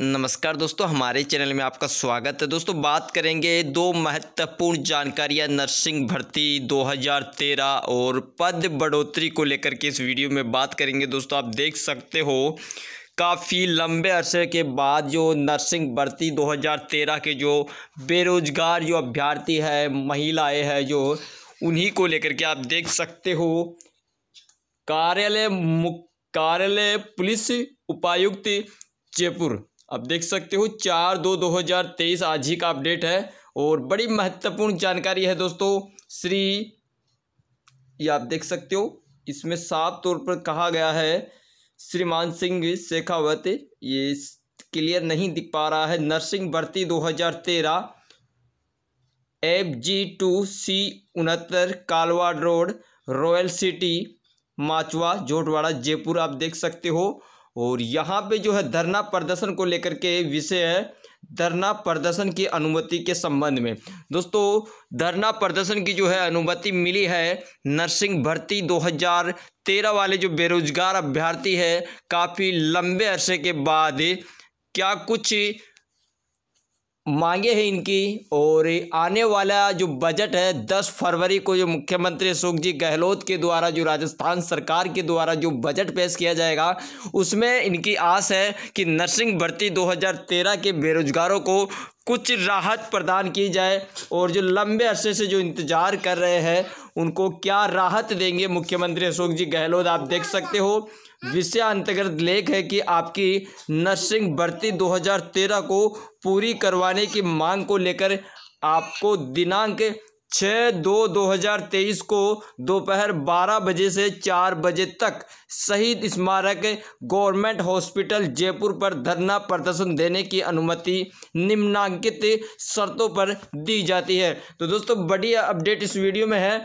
नमस्कार दोस्तों हमारे चैनल में आपका स्वागत है दोस्तों बात करेंगे दो महत्वपूर्ण जानकारियां नर्सिंग भर्ती 2013 और पद बढ़ोतरी को लेकर के इस वीडियो में बात करेंगे दोस्तों आप देख सकते हो काफ़ी लंबे अरसे के बाद जो नर्सिंग भर्ती 2013 के जो बेरोजगार जो अभ्यर्थी है महिलाएँ हैं जो उन्हीं को लेकर के आप देख सकते हो कार्यालय कार्यालय पुलिस उपायुक्त जयपुर अब देख सकते हो चार दो दो हज़ार तेईस आज ही का अपडेट है और बड़ी महत्वपूर्ण जानकारी है दोस्तों श्री ये आप देख सकते हो इसमें साफ तौर पर कहा गया है श्रीमान सिंह शेखावत ये क्लियर नहीं दिख पा रहा है नर्सिंग भर्ती 2013 एफ जी टू सी उनहत्तर Kalwar road royal city Machwa Jhotwara Jaipur आप देख सकते हो और यहाँ पे जो है धरना प्रदर्शन को लेकर के विषय है धरना प्रदर्शन की अनुमति के संबंध में दोस्तों धरना प्रदर्शन की जो है अनुमति मिली है नर्सिंग भर्ती 2013 वाले जो बेरोजगार अभ्यर्थी है काफ़ी लंबे अरसे के बाद क्या कुछ मांगे हैं इनकी और आने वाला जो बजट है दस फरवरी को जो मुख्यमंत्री अशोक जी गहलोत के द्वारा जो राजस्थान सरकार के द्वारा जो बजट पेश किया जाएगा उसमें इनकी आस है कि नर्सिंग भर्ती 2013 के बेरोजगारों को कुछ राहत प्रदान की जाए और जो लंबे अरसे से जो इंतज़ार कर रहे हैं उनको क्या राहत देंगे मुख्यमंत्री अशोक जी गहलोत आप देख सकते हो विषय अंतर्गत लेख है कि आपकी नर्सिंग भर्ती 2013 को पूरी करवाने की मांग को लेकर आपको दिनांक छः दो 2023 हज़ार तेईस को दोपहर बारह बजे से चार बजे तक शहीद स्मारक गवर्नमेंट हॉस्पिटल जयपुर पर धरना प्रदर्शन देने की अनुमति निम्नांकित शर्तों पर दी जाती है तो दोस्तों बड़ी अपडेट इस वीडियो में है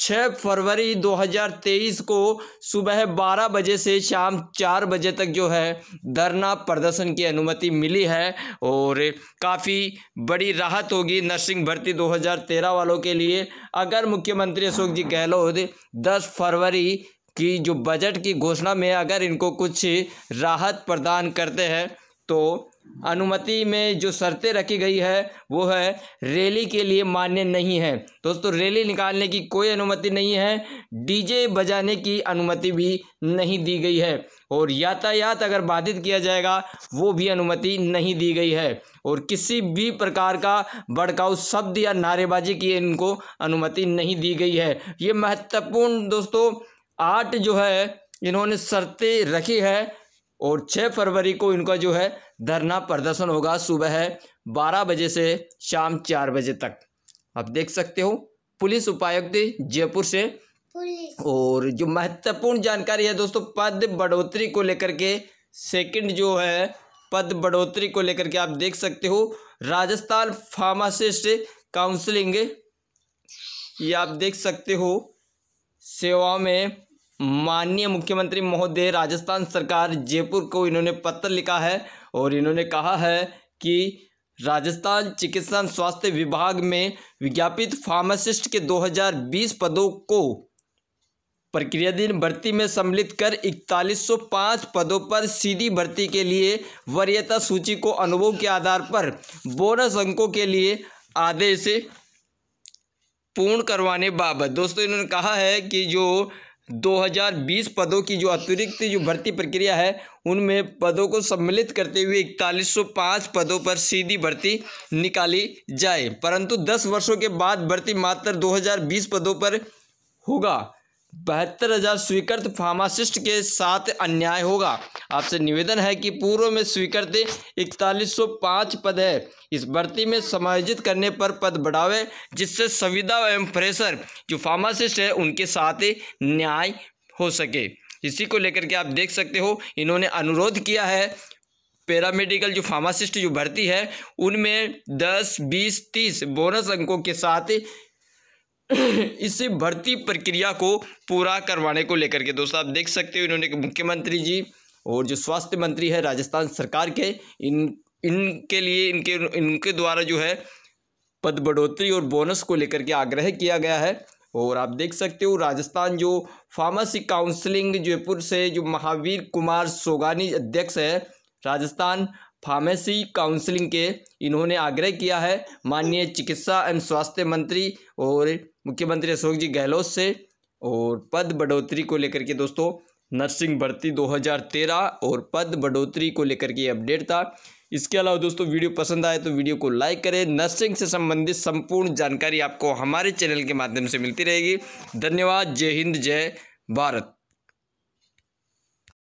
छः फरवरी 2023 को सुबह 12 बजे से शाम 4 बजे तक जो है धरना प्रदर्शन की अनुमति मिली है और काफ़ी बड़ी राहत होगी नर्सिंग भर्ती 2013 वालों के लिए अगर मुख्यमंत्री अशोक जी गहलोत 10 फरवरी की जो बजट की घोषणा में अगर इनको कुछ राहत प्रदान करते हैं तो अनुमति में जो शर्तें रखी गई है वो है रैली के लिए मान्य नहीं है दोस्तों रैली निकालने की कोई अनुमति नहीं है डीजे बजाने की अनुमति भी नहीं दी गई है और यातायात अगर बाधित किया जाएगा वो भी अनुमति नहीं दी गई है और किसी भी प्रकार का भड़काऊ शब्द या नारेबाजी की इनको अनुमति नहीं दी गई है ये महत्वपूर्ण दोस्तों आठ जो है इन्होंने शर्तें रखी है और 6 फरवरी को इनका जो है धरना प्रदर्शन होगा सुबह बारह बजे से शाम चार बजे तक आप देख सकते हो पुलिस उपायुक्त जयपुर से और जो महत्वपूर्ण जानकारी है दोस्तों पद बढ़ोतरी को लेकर के सेकंड जो है पद बढ़ोतरी को लेकर के आप देख सकते हो राजस्थान फार्मासिस्ट काउंसलिंग ये आप देख सकते हो सेवाओं में माननीय मुख्यमंत्री महोदय राजस्थान सरकार जयपुर को इन्होंने पत्र लिखा है और इन्होंने कहा है कि राजस्थान चिकित्सा स्वास्थ्य विभाग में विज्ञापित फार्मासिस्ट के 2020 पदों को प्रक्रियाधीन भर्ती में सम्मिलित कर 4105 पदों पर सीधी भर्ती के लिए वरीयता सूची को अनुभव के आधार पर बोनस अंकों के लिए आदेश पूर्ण करवाने बाबत दोस्तों इन्होंने कहा है कि जो 2020 पदों की जो अतिरिक्त जो भर्ती प्रक्रिया है उनमें पदों को सम्मिलित करते हुए इकतालीस पदों पर सीधी भर्ती निकाली जाए परंतु 10 वर्षों के बाद भर्ती मात्र 2020 पदों पर होगा बहत्तर हजार स्वीकृत फार्मासिस्ट के साथ अन्याय होगा आपसे निवेदन है कि पूर्व में स्वीकृत इकतालीस सौ पाँच पद है इस भर्ती में समायोजित करने पर पद बढ़ावे जिससे संविदा एवं फ्रेशर जो फार्मासिस्ट है उनके साथ न्याय हो सके इसी को लेकर के आप देख सकते हो इन्होंने अनुरोध किया है पैरामेडिकल जो फार्मासिस्ट जो भर्ती है उनमें दस बीस तीस बोनस अंकों के साथ इससे भर्ती प्रक्रिया को पूरा करवाने को लेकर के दोस्तों आप देख सकते हो इन्होंने मुख्यमंत्री जी और जो स्वास्थ्य मंत्री है राजस्थान सरकार के इन इनके लिए इनके इनके द्वारा जो है पद बढ़ोतरी और बोनस को लेकर के आग्रह किया गया है और आप देख सकते हो राजस्थान जो फार्मेसी काउंसलिंग जयपुर से जो महावीर कुमार सोगानी अध्यक्ष है राजस्थान फार्मेसी काउंसलिंग के इन्होंने आग्रह किया है माननीय चिकित्सा एवं स्वास्थ्य मंत्री और मुख्यमंत्री अशोक जी गहलोत से और पद बढ़ोतरी को लेकर के दोस्तों नर्सिंग भर्ती 2013 और पद बढ़ोतरी को लेकर के अपडेट था इसके अलावा दोस्तों वीडियो पसंद आए तो वीडियो को लाइक करें नर्सिंग से संबंधित संपूर्ण जानकारी आपको हमारे चैनल के माध्यम से मिलती रहेगी धन्यवाद जय हिंद जय भारत